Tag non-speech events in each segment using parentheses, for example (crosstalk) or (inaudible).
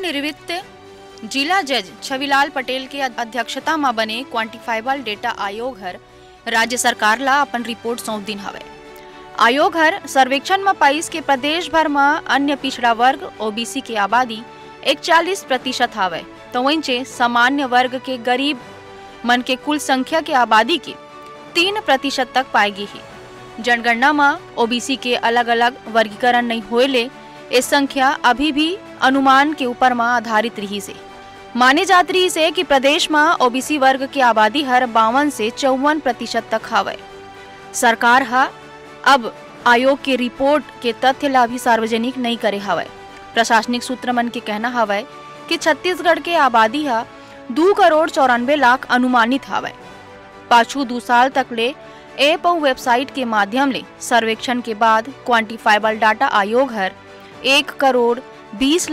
सेवानिवृत्त जिला जज छविलाल पटेल के अध्यक्षता में बने क्वांटिफाइबल डेटा आयोग हर राज्य सरकार ला अपन रिपोर्ट सौंप दिन हवे आयोग हर सर्वेक्षण में पाइस के प्रदेश भर में अन्य पिछड़ा वर्ग ओबीसी के आबादी एक चालीस प्रतिशत हवे तो वहीं से सामान्य वर्ग के गरीब मन के कुल संख्या के आबादी के तीन प्रतिशत तक पाएगी ही जनगणना में ओबीसी के अलग अलग वर्गीकरण नहीं होए ले ये संख्या अभी भी अनुमान के ऊपर मां आधारित रही से माने जात रही से कि प्रदेश में ओबीसी वर्ग की आबादी हर बावन से चौवन प्रतिशत तक हावे सरकार हा अब आयोग के रिपोर्ट के तथ्य ला भी सार्वजनिक नहीं करे हवे प्रशासनिक सूत्र मन के कहना हवे कि छत्तीसगढ़ के आबादी हा दो करोड़ चौरानवे लाख अनुमानित हवे पाछू दो साल तक ले ऐप और वेबसाइट के माध्यम ले सर्वेक्षण के बाद क्वांटिफाइबल डाटा आयोग हर एक करोड़ 20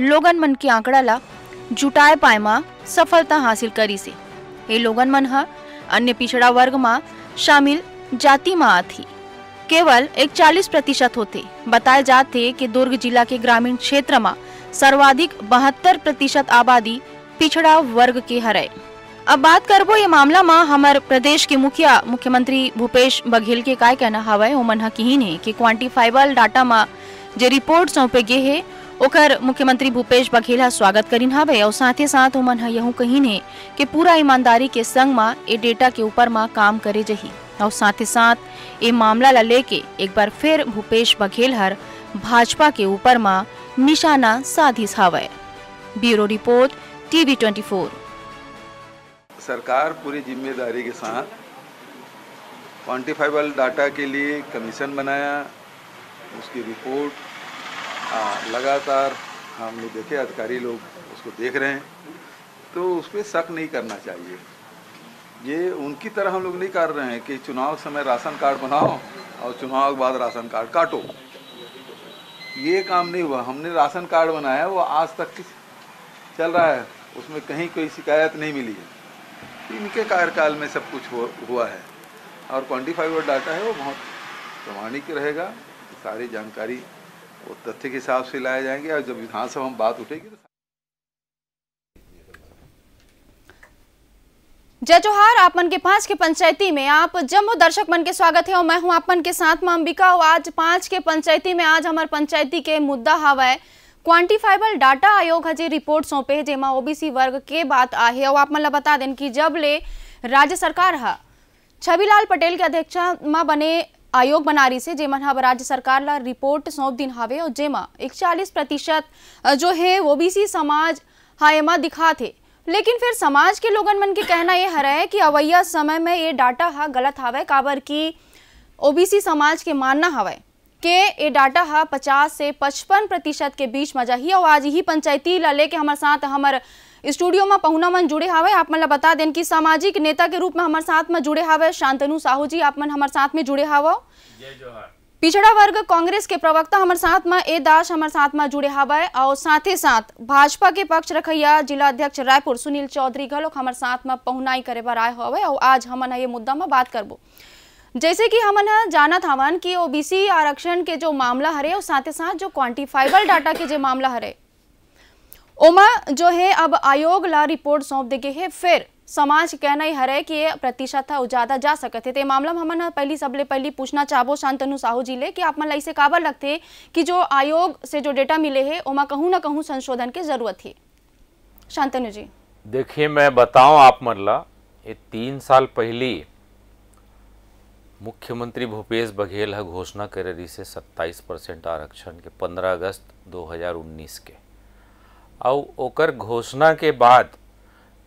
लोगन मन के आंकड़ा ला जुटाए पाए मा सफलता हासिल करी से ये लोगन मन हा अन्य पिछड़ा वर्ग मा शामिल जाति माँ थी केवल एक चालीस प्रतिशत होते बताए जाते कि दुर्ग जिला के ग्रामीण क्षेत्र में सर्वाधिक बहत्तर प्रतिशत आबादी पिछड़ा वर्ग के हरे अब बात करबो ये मामला मा हमार प्रदेश के मुखिया मुख्यमंत्री भूपेश बघेल के काय कहना हवा है ओमन हकीन है कि क्वांटिफाइबल डाटा मा જે रिपोर्ट सौंपे गए है ओकर मुख्यमंत्री भूपेश बघेल ह स्वागत करीन हवे और साथ ही साथ उमन ह यहू कहीन है कि पूरा ईमानदारी के संग मा ए डेटा के ऊपर मा काम करे जही और साथ ही साथ ये मामला ला लेके एक बार फिर भूपेश बघेल हर भाजपा के ऊपर मा निशाना साधिस हवय ब्यूरो रिपोर्ट टीवी 24 सरकार पूरी जिम्मेदारी के साथ क्वांटिफाइबल डाटा के लिए कमीशन बनाया उसकी रिपोर्ट लगातार हम लोग देखे अधिकारी लोग उसको देख रहे हैं तो उस पर शक नहीं करना चाहिए ये उनकी तरह हम लोग नहीं कर रहे हैं कि चुनाव समय राशन कार्ड बनाओ और चुनाव के बाद राशन कार्ड काटो ये काम नहीं हुआ हमने राशन कार्ड बनाया वो आज तक चल रहा है उसमें कहीं कोई शिकायत नहीं मिली है इनके कार्यकाल में सब कुछ हुआ है और क्वान्टिफाइड डाटा है वो बहुत प्रमाणिक रहेगा सारी जानकारी वो तथ्य के हिसाब से लाए जाएंगे और जब विधानसभा हम बात उठेगी तो जय जोहार आप मन के पांच के पंचायती में आप जम्मू दर्शक मन के स्वागत है और मैं हूं आप मन के साथ में अंबिका और आज पांच के पंचायती में आज हमारे पंचायती के मुद्दा हवा है क्वांटिफाइबल डाटा आयोग हजे रिपोर्ट सौंपे है जेमा ओबीसी वर्ग के बात आहे और आप मतलब बता दें कि जब ले राज्य सरकार है छविलाल पटेल के अध्यक्षता में बने आयोग बना रही से जेमन हाँ राज्य सरकार ला रिपोर्ट सौंप दिन हावे और जेमा चालीस प्रतिशत जो है वो बी समाज हा एमा दिखा थे लेकिन फिर समाज के लोगन मन के कहना ये हरा कि अवैया समय में ये डाटा हा गलत हावे काबर की ओबीसी समाज के मानना हवे के ये डाटा हा 50 से 55 प्रतिशत के बीच में जाही और आज ही पंचायती ला लेके हमारे साथ हमारे स्टूडियो में पहुना मन जुड़े हावे आप मन बता दें कि सामाजिक नेता के रूप में हमारे साथ में जुड़े हावे शांतनु साहू जी आप मन हमारे साथ में जुड़े हावे पिछड़ा वर्ग कांग्रेस के प्रवक्ता हमारे साथ में ए दास हमारे साथ में जुड़े हावे और साथ ही साथ भाजपा के पक्ष रखैया जिला अध्यक्ष रायपुर सुनील चौधरी गलोक हमारे साथ में पहुनाई करे बार आए हवे और आज हम ये मुद्दा में बात करबो जैसे कि हमन जानत हवन कि ओबीसी आरक्षण के जो मामला हरे और साथ ही साथ जो क्वांटिफाइबल डाटा के जो मामला हरे उमा जो है अब आयोग ला रिपोर्ट सौंप गए है फिर समाज कहना ही हर है कि ये प्रतिशत था ज्यादा जा सके थे तो मामला में हमने पहली सबले पहली पूछना चाहबो शांतनु साहू जी ले कि आप मन ऐसे काबर लगते कि जो आयोग से जो डेटा मिले है उमा कहूँ ना कहूँ संशोधन की जरूरत है शांतनु जी देखिए मैं बताऊं आप मरला ये तीन साल पहले मुख्यमंत्री भूपेश बघेल है घोषणा करे रही से सत्ताईस परसेंट आरक्षण के पंद्रह अगस्त 2019 के और ओकर घोषणा के बाद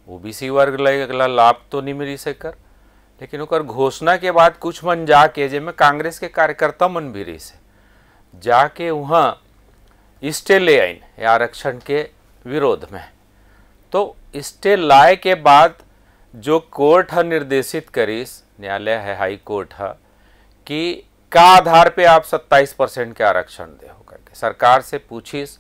ओ बी सी वर्ग अगला लाभ तो नहीं मिली सकर लेकिन ओकर घोषणा के बाद कुछ मन जाके जैमें कांग्रेस के कार्यकर्ता मन भी रही से जाके वहाँ स्टे ले आइन आरक्षण के विरोध में तो स्टे लाए के बाद जो कोर्ट है निर्देशित करीस न्यायालय है हाई कोर्ट है कि का आधार पे आप 27 परसेंट के आरक्षण दे हो करके सरकार से पूछीस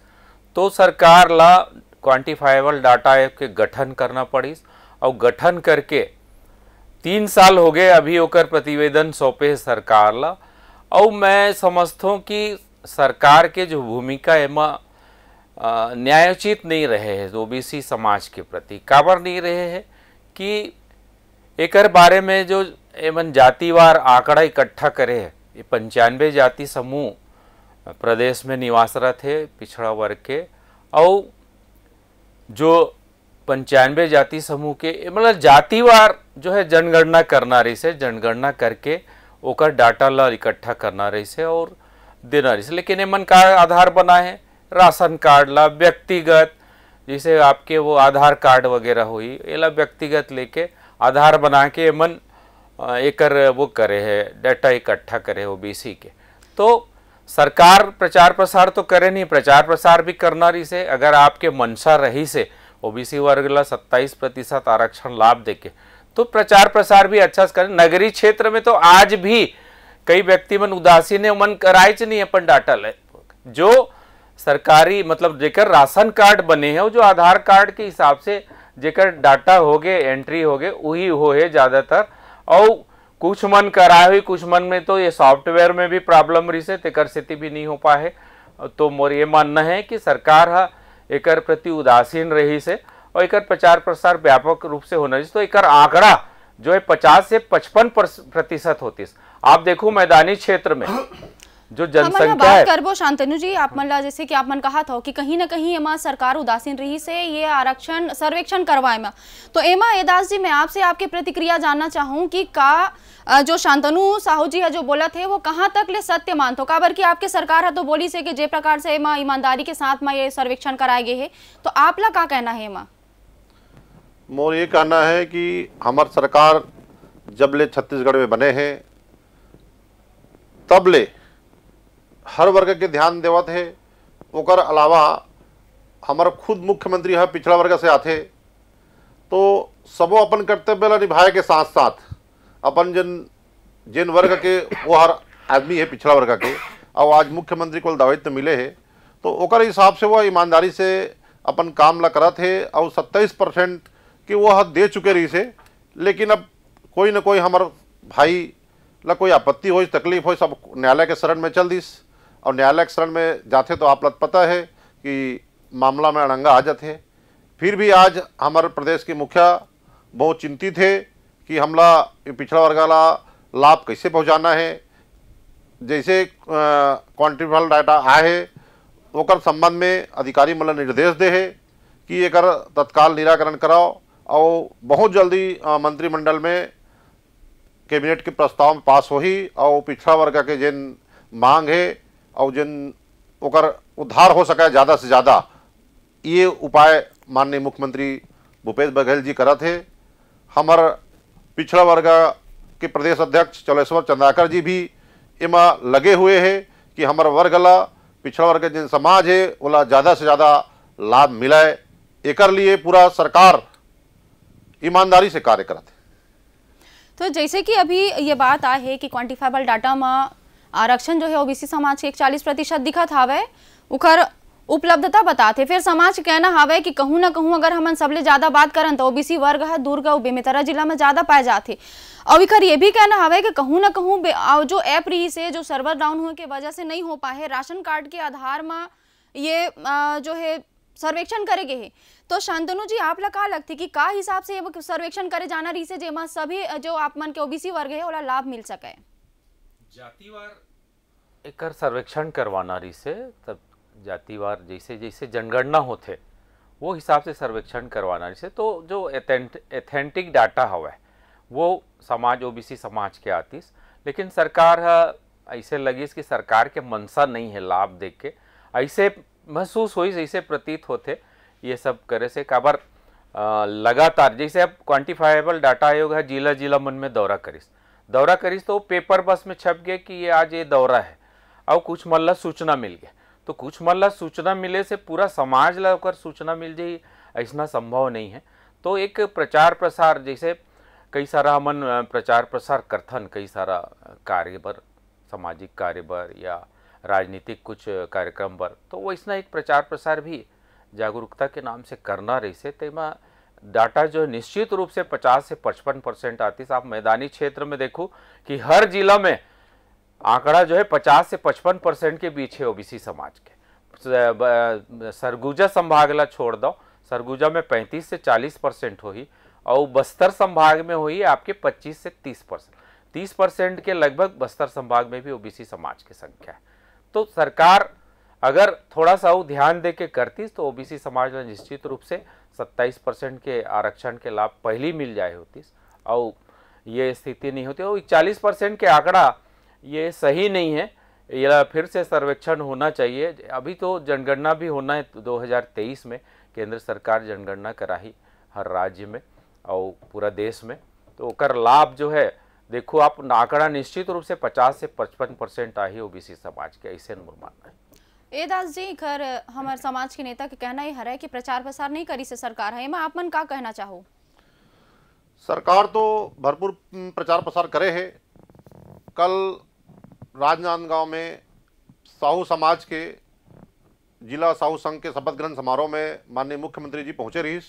तो सरकार ला क्वांटिफाइबल डाटा ऐप के गठन करना पड़ी और गठन करके तीन साल हो गए अभी ओकर प्रतिवेदन सौंपे सरकार ला और मैं समझता हूँ कि सरकार के जो भूमिका मा न्यायोचित नहीं रहे है ओ बी सी समाज के प्रति काबर नहीं रहे है कि एक बारे में जो एवं जातिवार आंकड़ा इकट्ठा करे है ये पंचानवे जाति समूह प्रदेश में निवासरत है पिछड़ा वर्ग के और जो पंचानवे जाति समूह के मतलब जातिवार जो है जनगणना करना रही से जनगणना करके ओकर डाटा ला इकट्ठा करना रही से और देना रही से लेकिन एमन का आधार बना है राशन कार्ड ला व्यक्तिगत जैसे आपके वो आधार कार्ड वगैरह हुई एला व्यक्तिगत लेके आधार बना के एमन एकर वो करे है डाटा इकट्ठा करे ओ बी के तो सरकार प्रचार प्रसार तो करे नहीं प्रचार प्रसार भी करना रही से अगर आपके मंशा रही से ओबीसी वर्ग ला सत्ताईस प्रतिशत आरक्षण लाभ देके तो प्रचार प्रसार भी अच्छा से करें नगरीय क्षेत्र में तो आज भी कई व्यक्ति मन उदासी ने मन कराए नहीं अपन डाटा ले जो सरकारी मतलब जेकर राशन कार्ड बने हैं जो आधार कार्ड के हिसाब से जेकर डाटा हो गए एंट्री हो गए वही हो है ज़्यादातर और कुछ मन करा हुई कुछ मन में तो ये सॉफ्टवेयर में भी प्रॉब्लम रही से तेकर स्थिति भी नहीं हो पाए तो मोर ये मानना है कि सरकार हा एक प्रति उदासीन रही से और एक प्रचार प्रसार व्यापक रूप से होना चाहिए तो एक आंकड़ा जो है पचास से पचपन प्रतिशत होती है आप देखो मैदानी क्षेत्र में जो हाँ, मतलब जनसंख्या है करबो शांतनु जी आप मन मतलब ला जैसे कि आप मन कहा था कि कहीं ना कहीं एमा सरकार उदासीन रही से ये आरक्षण सर्वेक्षण करवाए में तो एमा एदास जी मैं आपसे आपकी प्रतिक्रिया जानना चाहूँ कि का जो शांतनु साहू जी है जो बोला थे वो कहाँ तक ले सत्य मान तो काबर की आपके सरकार है तो बोली से कि जे प्रकार से माँ ईमानदारी के साथ माँ ये सर्वेक्षण कराए गए है तो आप ला का कहना है माँ मोर ये कहना है कि हमार सरकार जब ले छत्तीसगढ़ में बने हैं तब ले हर वर्ग के ध्यान देवत है ओकर अलावा हमार खुद मुख्यमंत्री है पिछड़ा वर्ग से आते तो सबो अपन कर्तव्य निभाए के साथ साथ अपन जिन जिन वर्ग के वो हर आदमी है पिछड़ा वर्ग के और आज मुख्यमंत्री को दायित्व तो मिले है तो ओकर हिसाब से वो ईमानदारी से अपन काम ला करा थे और सत्ताईस परसेंट की वो वह दे चुके रही से लेकिन अब कोई ना कोई हमार भाई ला कोई आपत्ति हो तकलीफ हो सब न्यायालय के शरण में चल दीस और न्यायालय के शरण में जाते तो आप लग पता है कि मामला में अड़ंगा आ जाते फिर भी आज हमारे प्रदेश के मुखिया बहुत चिंतित है कि हमला पिछड़ा वर्ग वाला लाभ कैसे पहुंचाना है जैसे क्वान्टिफल डाटा आए वोकर संबंध में अधिकारी मतलब निर्देश दे है कि एक तत्काल निराकरण कराओ और बहुत जल्दी मंत्रिमंडल में कैबिनेट के प्रस्ताव में पास हो ही और पिछड़ा वर्ग के जिन मांग है और जिन ओकर उद्धार हो सका ज़्यादा से ज़्यादा ये उपाय माननीय मुख्यमंत्री भूपेश बघेल जी करत है हमार पिछड़ा वर्ग के प्रदेश अध्यक्ष चौलेश्वर चंद्राकर जी भी इमा लगे हुए हैं कि हमारा वर्ग ला पिछड़ा वर्ग जिन समाज है वाला ज़्यादा से ज़्यादा लाभ मिलाए एक लिए पूरा सरकार ईमानदारी से कार्य करते तो जैसे कि अभी ये बात आ है कि क्वांटिफाइबल डाटा में आरक्षण जो है ओबीसी समाज के चालीस प्रतिशत दिखा था वह उखर उपलब्धता बताते फिर समाज कहना हावे कि कहूँ ना कहूँ अगर हमन सबले ज्यादा बात करन तो ओबीसी वर्ग है दुर्ग अउ बेमेतरा जिला में ज्यादा पाए जाते और इकर ये भी कहना हावे कि कहूँ ना कहूँ जो ऐप रही से जो सर्वर डाउन होने की वजह से नहीं हो पाए राशन कार्ड के आधार में ये जो है सर्वेक्षण करे गए तो शांतनु जी आप लगा लगती कि का हिसाब से सर्वेक्षण करे जाना रही से जेमा सभी जो आप मन के ओबीसी वर्ग है वाला लाभ मिल सके जातिवार एकर सर्वेक्षण करवाना रही से तब जातिवार जैसे जैसे जनगणना होते वो हिसाब से सर्वेक्षण करवाना जैसे तो जो एथेंटिक डाटा हवा है वो समाज ओबीसी समाज के आतीस लेकिन सरकार ऐसे लगी कि सरकार के मनसा नहीं है लाभ देख के ऐसे महसूस हुई जैसे प्रतीत होते ये सब करे से काबर लगातार जैसे अब क्वांटिफाइबल डाटा आयोग है जिला जिला मन में दौरा करिस दौरा करिस तो पेपर बस में छप गए कि ये आज ये दौरा है और कुछ मल्ला सूचना मिल गया तो कुछ मन ला सूचना मिले से पूरा समाज ला सूचना मिल जाए ऐसा संभव नहीं है तो एक प्रचार प्रसार जैसे कई सारा हमन प्रचार प्रसार करथन कई सारा कार्य पर सामाजिक कार्य पर या राजनीतिक कुछ कार्यक्रम पर तो वैसा एक प्रचार प्रसार भी जागरूकता के नाम से करना रही से तेमा तो डाटा जो निश्चित रूप से 50 से 55 परसेंट आती आप मैदानी क्षेत्र में देखो कि हर जिला में आंकड़ा जो है पचास से पचपन परसेंट के बीच है ओबीसी समाज के सरगुजा संभाग ला छोड़ दो सरगुजा में पैंतीस से चालीस परसेंट ही और बस्तर संभाग में हुई आपके पच्चीस से तीस परसेंट तीस परसेंट के लगभग बस्तर संभाग में भी ओबीसी समाज की संख्या है तो सरकार अगर थोड़ा सा वो ध्यान दे के करती तो ओबीसी समाज में निश्चित रूप से सत्ताईस परसेंट के आरक्षण के लाभ पहले मिल जाए होती और ये स्थिति नहीं होती और चालीस परसेंट के आंकड़ा ये सही नहीं है या फिर से सर्वेक्षण होना चाहिए अभी तो जनगणना भी होना है 2023 तो में केंद्र सरकार जनगणना कराही हर राज्य में और पूरा देश में तो कर लाभ जो है देखो आप आंकड़ा निश्चित रूप से 50 से 55 परसेंट आई ओबीसी समाज के ऐसे मोर मानना है ए दास जी खर हमारे समाज के नेता के कहना ही हर है कि प्रचार प्रसार नहीं करी से सरकार है मैं आप मन का कहना चाहो सरकार तो भरपूर प्रचार प्रसार करे है कल राजनांदगांव में साहू समाज के जिला साहू संघ के शपथ ग्रहण समारोह में माननीय मुख्यमंत्री जी पहुंचे रहीस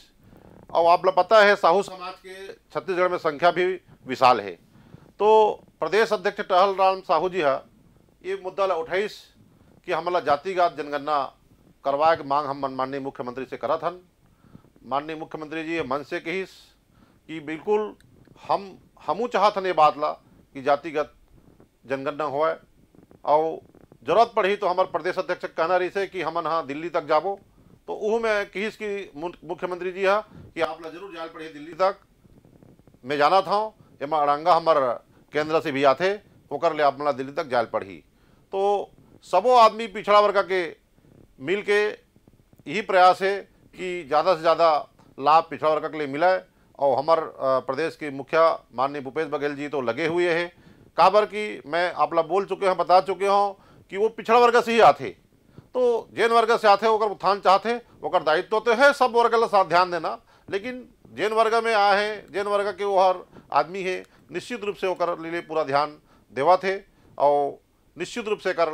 और आप लोग पता है साहू समाज के छत्तीसगढ़ में संख्या भी विशाल है तो प्रदेश अध्यक्ष टहल राम साहू जी है हाँ, ये मुद्दा ला उठाईस कि हमला जातिगत जनगणना करवाए की मांग हम माननीय मुख्यमंत्री से करा थन माननीय मुख्यमंत्री जी मन से कहीस कि बिल्कुल हम हमू चाहत ये बात ला कि जातिगत जनगणना हो और जरूरत पड़ी तो हमारे प्रदेश अध्यक्ष कहना रही से कि हम हाँ दिल्ली तक जाबो तो वह में कहीस की मुख्यमंत्री जी हा कि आप जरूर जाए पड़े दिल्ली तक मैं जाना था एम अड़ंगा हमार केंद्र से भी आते ओकर ले आप मला दिल्ली तक जाए पड़ी तो सबो आदमी पिछड़ा वर्ग के मिल के यही प्रयास है कि ज़्यादा से ज़्यादा लाभ पिछड़ा वर्ग के लिए मिला है और हमार प्रदेश के मुखिया माननीय भूपेश बघेल जी तो लगे हुए हैं काबर की मैं आप लोग बोल चुके हैं बता चुके हूँ कि वो पिछड़ा वर्ग से ही आते तो जैन वर्ग से आते होकर उत्थान चाहते होकर दायित्व तो है सब वर्ग का साथ ध्यान देना लेकिन जैन वर्ग में आए हैं जैन वर्ग के वो हर आदमी है निश्चित रूप से वो लिए पूरा ध्यान देवा थे और निश्चित रूप से कर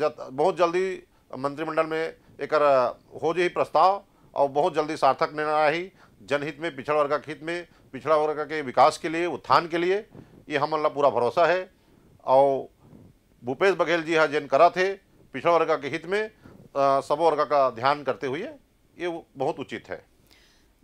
बहुत जल्दी मंत्रिमंडल में एक हो जे प्रस्ताव और बहुत जल्दी सार्थक निर्णय आई जनहित में पिछड़ा वर्ग के हित में पिछड़ा वर्ग के विकास के लिए उत्थान के लिए ये हमन ला पूरा भरोसा है और भूपेश बघेल जी हाँ जेन करा थे पिछड़ा वर्ग के हित में सब वर्ग का ध्यान करते हुए ये बहुत उचित है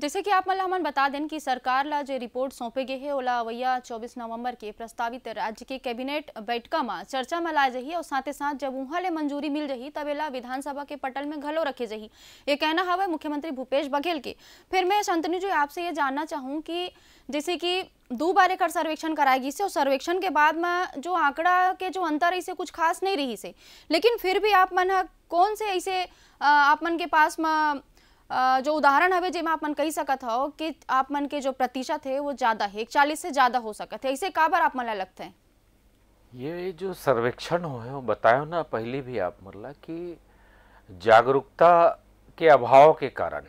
जैसे कि आप मल्लामन बता दें कि सरकार ला जो रिपोर्ट सौंपे गए है ओला अवैया 24 नवंबर के प्रस्तावित राज्य के कैबिनेट बैठक में चर्चा में लाए जही और साथ ही साथ जब वहाँ ले मंजूरी मिल जही तब एला विधानसभा के पटल में घलो रखे जही ये कहना हवा मुख्यमंत्री भूपेश बघेल के फिर मैं शंतनु जी आपसे ये जानना चाहूँ कि जैसे कि दो बार एक सर्वेक्षण कराएगी गई से और सर्वेक्षण के बाद में जो आंकड़ा के जो अंतर है कुछ खास नहीं रही से लेकिन फिर भी आप मन कौन से ऐसे आप मन के पास में जो उदाहरण हवे जेमा आप मन कही सकत हो कि आप मन के जो प्रतिशत है वो ज़्यादा है चालीस से ज़्यादा हो सकत है इसे काबर आप मन लगते हैं ये जो सर्वेक्षण हो है बतायो ना पहले भी आप मतलब कि जागरूकता के अभाव के कारण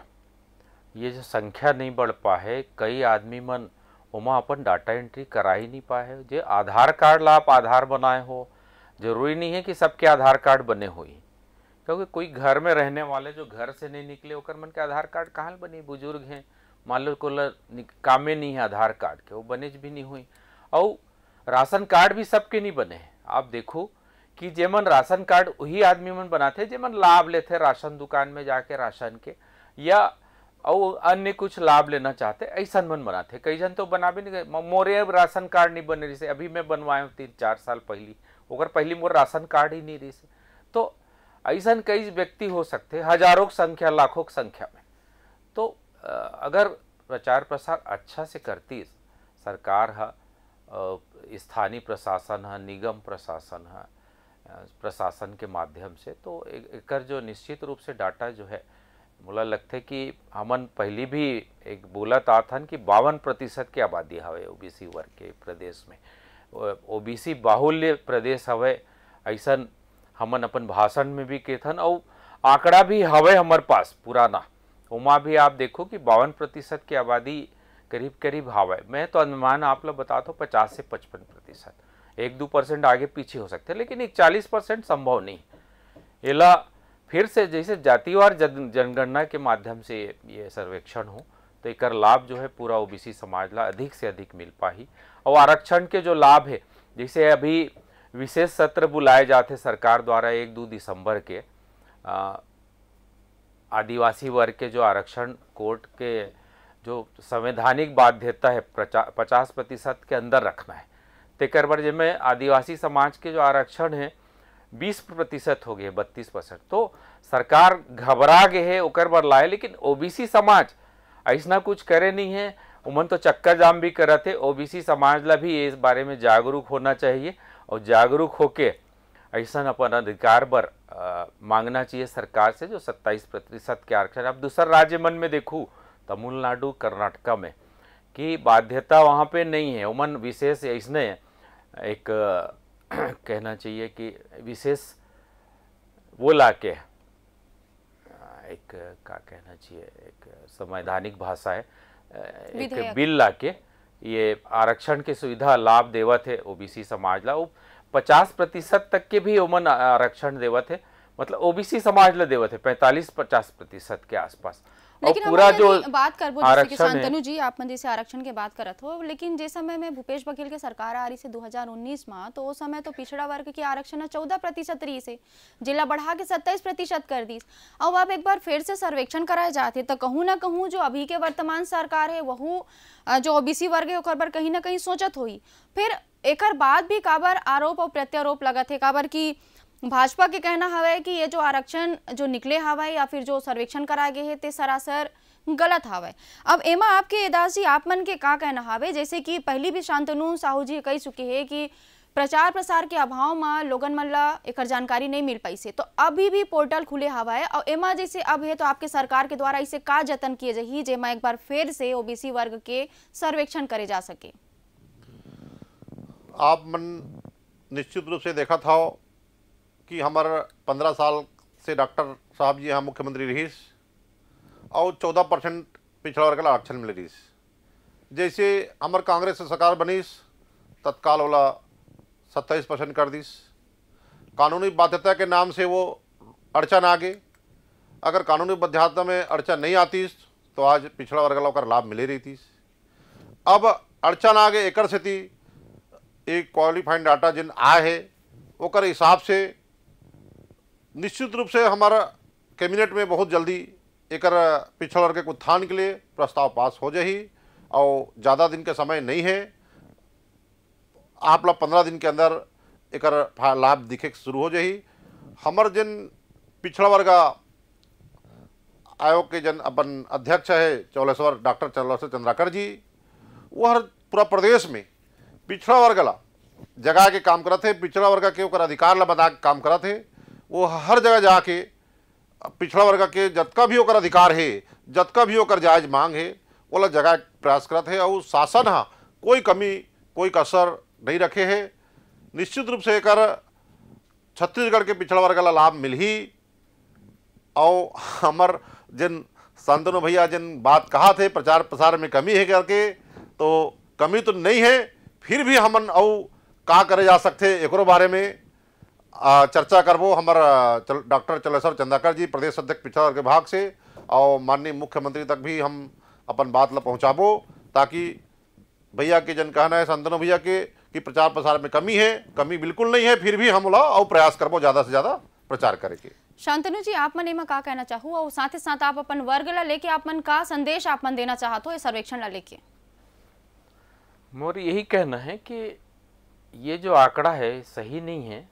ये जो संख्या नहीं बढ़ पाए कई आदमी मन उमा अपन डाटा एंट्री करा ही नहीं पाए है जो आधार कार्ड ला आप आधार बनाए हो जरूरी नहीं है कि सबके आधार कार्ड बने हुई क्योंकि कोई घर में रहने वाले जो घर से नहीं निकले होकर मन के आधार कार्ड कहाँ बने बुजुर्ग हैं मान लो को कामे नहीं है आधार कार्ड के वो बने भी नहीं हुई और राशन कार्ड भी सबके नहीं बने आप देखो कि जेमन राशन कार्ड वही आदमी मन बनाते जेमन लाभ लेते राशन दुकान में जाके राशन के या और अन्य कुछ लाभ लेना चाहते ऐसा मन बनाते कई जन तो बना भी नहीं मोरे अब राशन कार्ड नहीं बने रही अभी मैं बनवाया हूँ तीन चार साल पहली और पहली मोर राशन कार्ड ही नहीं रही तो ऐसा कई व्यक्ति हो सकते हजारों की संख्या लाखों की संख्या में तो अगर प्रचार प्रसार अच्छा से करती सरकार है स्थानीय प्रशासन है निगम प्रशासन है प्रशासन के माध्यम से तो एक जो निश्चित रूप से डाटा जो है मुला लगते कि हमन पहली भी एक बोला था कि बावन प्रतिशत की आबादी हवे ओबीसी वर्ग के प्रदेश में ओबीसी बाहुल्य प्रदेश हवे ऐसा हमन अपन भाषण में भी थन और आंकड़ा भी हवे हमार पास पुराना उमा भी आप देखो कि बावन प्रतिशत की आबादी करीब करीब हवा है मैं तो अनुमान आप लोग बता दो पचास से पचपन प्रतिशत एक दो परसेंट आगे पीछे हो सकते हैं लेकिन एक चालीस परसेंट संभव नहीं एला फिर से जैसे जातिवार जन जनगणना के माध्यम से ये सर्वेक्षण हो तो एक लाभ जो है पूरा ओबीसी समाज ला अधिक से अधिक मिल पाही और आरक्षण के जो लाभ है जैसे अभी विशेष सत्र बुलाए जाते सरकार द्वारा एक दो दिसंबर के आदिवासी वर्ग के जो आरक्षण कोर्ट के जो संवैधानिक बाध्यता है पचास प्रतिशत के अंदर रखना है तेकर बाद में आदिवासी समाज के जो आरक्षण है बीस प्रतिशत हो गए बत्तीस परसेंट तो सरकार घबरा गए है ओकर बर लाए लेकिन ओबीसी समाज ऐसा कुछ करे नहीं है उमन तो चक्कर जाम भी करते ओ ओबीसी समाज ला भी इस बारे में जागरूक होना चाहिए और जागरूक होके ऐसा अपन अधिकार पर मांगना चाहिए सरकार से जो 27 प्रतिशत के आरक्षण अब दूसर राज्य मन में देखूँ तो तमिलनाडु कर्नाटका में कि बाध्यता वहाँ पे नहीं है उमन विशेष इसने एक (clears throat) कहना चाहिए कि विशेष वो लाके एक का कहना चाहिए एक संवैधानिक भाषा है एक बिल लाके ये आरक्षण के सुविधा लाभ देवत है ओबीसी समाज ला वो पचास प्रतिशत तक के भी ओमन आरक्षण देवत है मतलब ओबीसी समाज ले देवत है पैंतालीस पचास प्रतिशत के आसपास लेकिन पूरा जो बात कर शांतनु जी आप मन जैसे आरक्षण के बात करत हो लेकिन जिस समय में भूपेश बघेल के सरकार आ रही से 2019 में तो उस समय तो पिछड़ा वर्ग के आरक्षण चौदह प्रतिशत रही से जिला बढ़ा के सत्ताईस प्रतिशत कर दी अब अब एक बार फिर से सर्वेक्षण कराए जाते तो कहूँ ना कहूँ जो अभी के वर्तमान सरकार है वह जो ओबीसी वर्ग है ओकर पर कहीं ना कहीं सोचत हुई फिर एक बाद भी काबर आरोप और प्रत्यारोप लगत है काबर की भाजपा के कहना हवा है कि ये जो आरक्षण जो निकले हवा है या फिर जो सर्वेक्षण कराए गए है ते सरासर गलत हवा अब एमा आपके एदास जी आप मन के का कहना हावे जैसे कि पहली भी शांतनु साहू जी कही चुके हैं कि प्रचार प्रसार के अभाव में लोगन मन ला एक जानकारी नहीं मिल पाई से तो अभी भी पोर्टल खुले हवा है और एमा जैसे अब है तो आपके सरकार के द्वारा इसे का जतन किए जही जेमा एक बार फिर से ओबीसी वर्ग के सर्वेक्षण करे जा सके आप मन निश्चित रूप से देखा था कि हमारे पंद्रह साल से डॉक्टर साहब जी यहाँ मुख्यमंत्री रहीस और चौदह परसेंट पिछड़ा वर्ग आरक्षण मिले रहीस जैसे हमार कांग्रेस सरकार बनीस तत्काल वाला सत्ताईस परसेंट कर दीस कानूनी बाध्यता के नाम से वो अड़चन आ गई अगर कानूनी बाध्यता में अड़चन नहीं आती तो आज पिछड़ा वर्ग का लाभ मिले रही थी अब अड़चन आ गए से थी एक क्वालिफाइंड डाटा जिन आए है ओकर हिसाब से निश्चित रूप से हमारा कैबिनेट में बहुत जल्दी एक पिछड़ वर्ग के उत्थान के लिए प्रस्ताव पास हो जाए और ज़्यादा दिन के समय नहीं है आप लोग पंद्रह दिन के अंदर एक लाभ दिखे शुरू हो जाए हमार जिन पिछड़ा वर्ग आयोग के जन अपन अध्यक्ष है चौलेश्वर डॉक्टर चौलेश्वर चंद्राकर जी वो हर पूरा प्रदेश में पिछड़ा वर्ग ला जगह के काम करते पिछड़ा वर्ग के अधिकार ला बता के काम करते वो हर जगह जाके पिछड़ा वर्ग के जतका भी ओकर अधिकार है जतका भी ओकर जायज मांग है ओला जगह प्रयास करत है और शासन हाँ कोई कमी कोई कसर नहीं रखे है निश्चित रूप से एक छत्तीसगढ़ के पिछड़ा वर्ग ला लाभ मिल ही और हमर जिन संतनु भैया जिन बात कहा थे प्रचार प्रसार में कमी है करके तो कमी तो नहीं है फिर भी हम और का करे जा सकते एक बारे में चर्चा करबो हमार डॉक्टर चलेश्वर चंदाकर जी प्रदेश अध्यक्ष पिछड़ा के विभाग से और माननीय मुख्यमंत्री तक भी हम अपन बात ला पहुँचाबो ताकि भैया के जन कहना है संतनों भैया के कि प्रचार प्रसार में कमी है कमी बिल्कुल नहीं है फिर भी हम लोग और प्रयास करबो ज़्यादा से ज़्यादा प्रचार करे के शांतनु जी आप मन का कहना चाहूँ और साथ ही साथ आप अपन वर्ग ला लेके आप मन का संदेश आप मन देना चाहते हो सर्वेक्षण ला लेके मोर यही कहना है कि ये जो आंकड़ा है सही नहीं है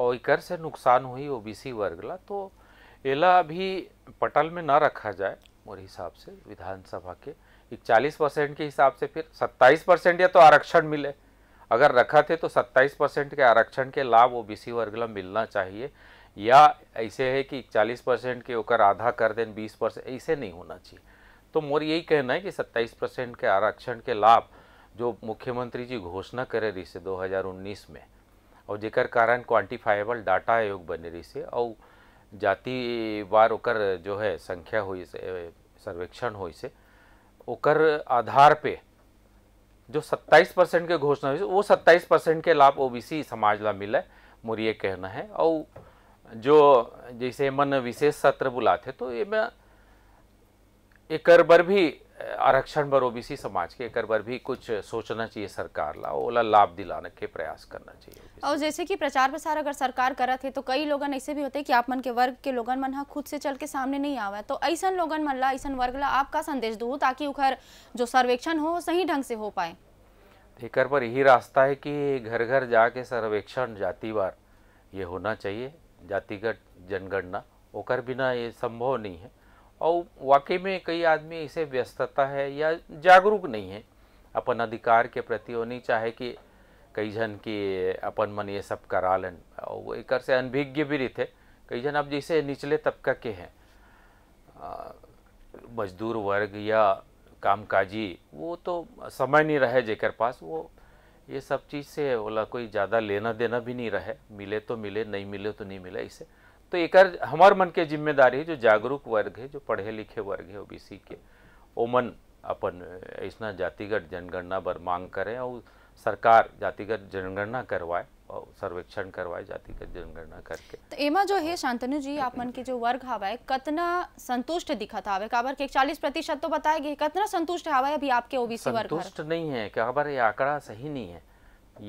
और एक से नुकसान हुई ओ सी वर्ग ला तो एला अभी पटल में ना रखा जाए मोर हिसाब से विधानसभा के इकचालीस परसेंट के हिसाब से फिर सत्ताईस परसेंट या तो आरक्षण मिले अगर रखा थे तो सत्ताईस परसेंट के आरक्षण के लाभ ओ सी वर्ग ला मिलना चाहिए या ऐसे है कि इकचालीस परसेंट के ओकर आधा कर दें बीस परसेंट ऐसे नहीं होना चाहिए तो मोर यही कहना है कि सत्ताईस परसेंट के आरक्षण के लाभ जो मुख्यमंत्री जी घोषणा करे रही से उन्नीस में और जेकर कारण क्वांटिफाइबल डाटा आयोग बने रही से और जाति बार ओकर जो है संख्या हुई से सर्वेक्षण हुई से ओकर आधार पे जो 27 परसेंट के घोषणा हुई वो 27 परसेंट के लाभ ओबीसी समाज ला मिले मोर ये कहना है और जो जैसे मन विशेष सत्र बुलाते तो ये एक बार भी आरक्षण पर ओबीसी समाज के एक पर भी कुछ सोचना चाहिए सरकार ला ओला लाभ दिलाने के प्रयास करना चाहिए और जैसे कि प्रचार प्रसार अगर सरकार करा थे तो कई लोगन ऐसे भी होते कि आप मन के वर्ग के लोगन मन हा खुद से चल के सामने नहीं आवा तो ऐसा लोगन मन ला ऐसा वर्ग ला आपका संदेश दू ताकि उखर जो सर्वेक्षण हो सही ढंग से हो पाए एक पर यही रास्ता है कि घर घर जाके सर्वेक्षण जातिवार ये होना चाहिए जातिगत जनगणना ओकर बिना ये संभव नहीं है और वाकई में कई आदमी इसे व्यस्तता है या जागरूक नहीं है अपन अधिकार के प्रति वो नहीं चाहे कि कई जन की अपन मन ये सब करा लें और वो एक से अनभिज्ञ भी है कई जन अब जैसे निचले तबका के हैं मजदूर वर्ग या कामकाजी वो तो समय नहीं रहे जेकर पास वो ये सब चीज़ से बोला कोई ज़्यादा लेना देना भी नहीं रहे मिले तो मिले नहीं मिले तो नहीं मिले इसे तो एक हमार मन के जिम्मेदारी है जो जागरूक वर्ग है जो पढ़े लिखे वर्ग है ओबीसी के ओमन अपन ऐसा जातिगत जनगणना पर मांग करें और सरकार जातिगत जनगणना करवाए और सर्वेक्षण करवाए जातिगत जनगणना करके तो एमा जो है शांतनु जी आप मन के जो वर्ग हवाए कितना संतुष्ट दिखा था काबर के चालीस प्रतिशत तो बताया गया कितना संतुष्ट हवाए अभी आपके ओबीसी वर्ग संतुष्ट नहीं है काबर ये आंकड़ा सही नहीं है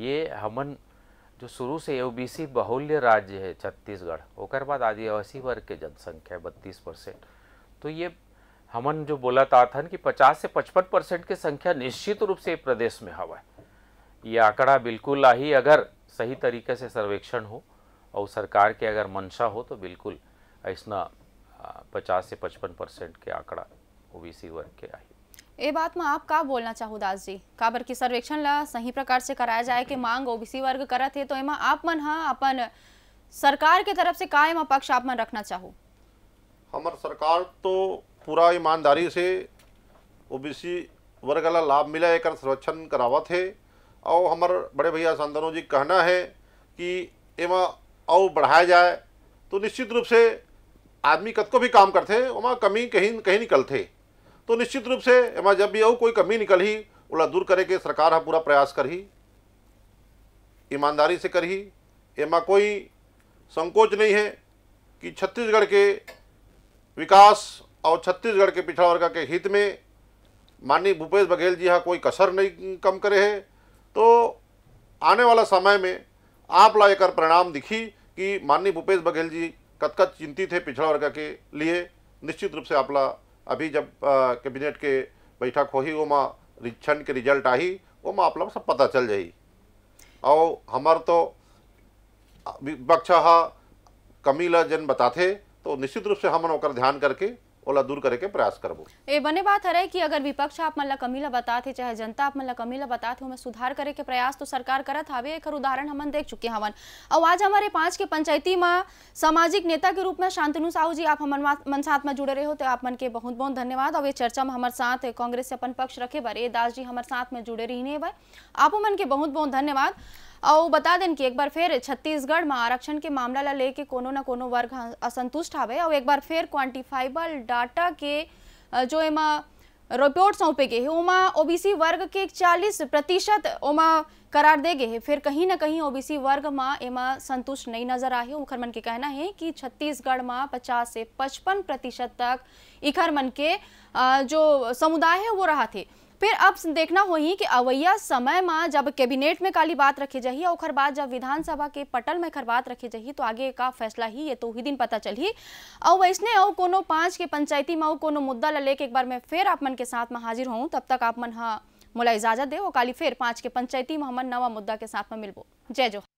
ये हमन जो शुरू से ओबीसी बहुल्य राज्य है छत्तीसगढ़ ओकर बाद आदिवासी वर्ग के जनसंख्या है बत्तीस परसेंट तो ये हमन जो बोला था था कि 50 से 55 परसेंट की संख्या निश्चित रूप से प्रदेश में हवा है ये आंकड़ा बिल्कुल ही अगर सही तरीके से सर्वेक्षण हो और सरकार के अगर मंशा हो तो बिल्कुल ऐसा 50 से 55 परसेंट के आंकड़ा ओबीसी वर्ग के आई ये बात में आप का बोलना चाहो दास जी काबर की सर्वेक्षण ला सही प्रकार से कराया जाए कि मांग ओबीसी वर्ग करत है तो एमा आप मन हाँ अपन सरकार के तरफ से का एमा पक्ष आप मन रखना चाहो हमर सरकार तो पूरा ईमानदारी से ओबीसी वर्ग ला लाभ मिला एक सर्वेक्षण करावत है और हमर बड़े भैया संतानों जी कहना है कि एमा और बढ़ाया जाए तो निश्चित रूप से आदमी कतको को भी काम करते वहाँ कमी कहीं कहीं निकलते तो निश्चित रूप से एमा जब भी कोई कमी निकल ही ओला दूर करे के सरकार हा पूरा प्रयास करी ईमानदारी से करी एमा कोई संकोच नहीं है कि छत्तीसगढ़ के विकास और छत्तीसगढ़ के पिछड़ा वर्ग के हित में माननीय भूपेश बघेल जी हा कोई कसर नहीं कम करे है तो आने वाला समय में आप ला एक परिणाम दिखी कि माननीय भूपेश बघेल जी कतकत चिंतित है पिछड़ा वर्ग के लिए निश्चित रूप से आप ला अभी जब कैबिनेट के बैठक होही ओमा रिक्षण के रिजल्ट आही ओमा आप लोग सब पता चल जाए और हमार तो विपक्ष कमी ला जन बताते तो निश्चित रूप से हम ओकर ध्यान करके ओला दूर करे के प्रयास करबो ए बने बात हरे कि अगर विपक्ष आप मन ला कमी बताते चाहे जनता आप मन ला कमी ला बताते ओमे सुधार करे के प्रयास तो सरकार करत हावे एकर उदाहरण हमन देख चुके हवन और आज हमारे पांच के पंचायती मा सामाजिक नेता के रूप में शांतनु साहू जी आप हमन मन साथ में जुड़े रहे हो तो आप मन के बहुत बहुत धन्यवाद और ये चर्चा में हमारे साथ कांग्रेस से अपन पक्ष रखे बारे दास जी हमारे साथ में जुड़े रहने भाई आप मन के बहुत बहुत धन्यवाद और बता दें कि एक बार फिर छत्तीसगढ़ में आरक्षण के मामला ला लेके कोनो ना कोनो वर्ग अं- असंतुष्ट हावे और एक बार फिर क्वांटिफाइबल डाटा के जो एमा रिपोर्ट सौंपे गए है ओमा ओबीसी वर्ग के चालीस प्रतिशत ओमा करार दे गए है फिर कहीं ना कहीं ओबीसी वर्ग में एमा संतुष्ट नहीं नजर आए उखर मन के कहना है कि छत्तीसगढ़ में 50 से 55 प्रतिशत तक इखर मन के जो समुदाय है वो रहा थे फिर अब देखना हो ही कि अवैया समय में जब कैबिनेट में काली बात रखे जाही और बाद जब विधानसभा के पटल में खर बात रखे जाही तो आगे का फैसला ही ये तो ही दिन पता चलही और वैसने और कोनो पांच के पंचायती में और कोनो मुद्दा ला लेके एक बार मैं फिर आप मन के साथ में हाजिर हूँ तब तक आप मन हाँ मोला इजाजत दे और काली फिर पाँच के पंचायती में हमन नवा मुद्दा के साथ में मिलबो जय जोहर